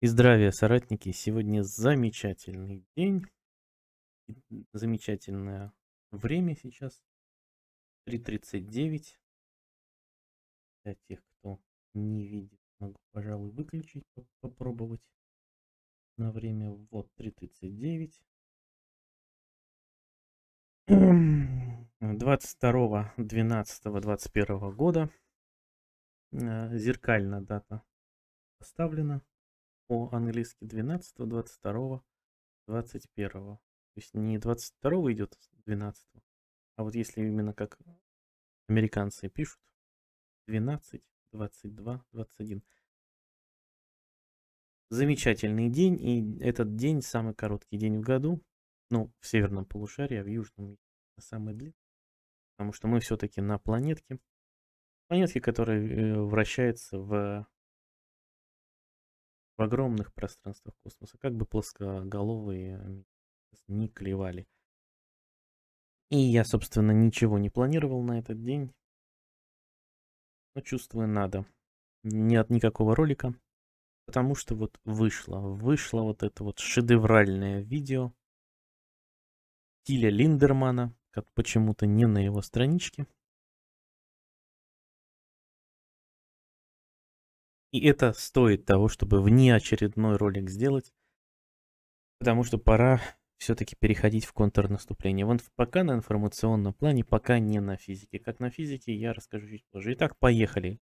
И здравия, соратники! Сегодня замечательный день, замечательное время сейчас, 3.39. Для тех, кто не видит, могу, пожалуй, выключить, попробовать на время. Вот 3.39. 22.12.21 эм, года. Э, Зеркальная дата поставлена по-английски 12, 22, 21. То есть не 22 идет 12, а вот если именно как американцы пишут, 12, 22, 21. Замечательный день, и этот день самый короткий день в году, ну, в северном полушарии, а в южном самый длинный, потому что мы все-таки на планетке, планетке, которая э, вращается в в огромных пространствах космоса, как бы плоскоголовые а, не клевали. И я, собственно, ничего не планировал на этот день. Но чувствую, надо. Нет никакого ролика. Потому что вот вышло. Вышло вот это вот шедевральное видео Тиля Линдермана. Как почему-то не на его страничке. И это стоит того, чтобы внеочередной ролик сделать, потому что пора все-таки переходить в контрнаступление. Вон пока на информационном плане, пока не на физике. Как на физике я расскажу чуть позже. Итак, поехали.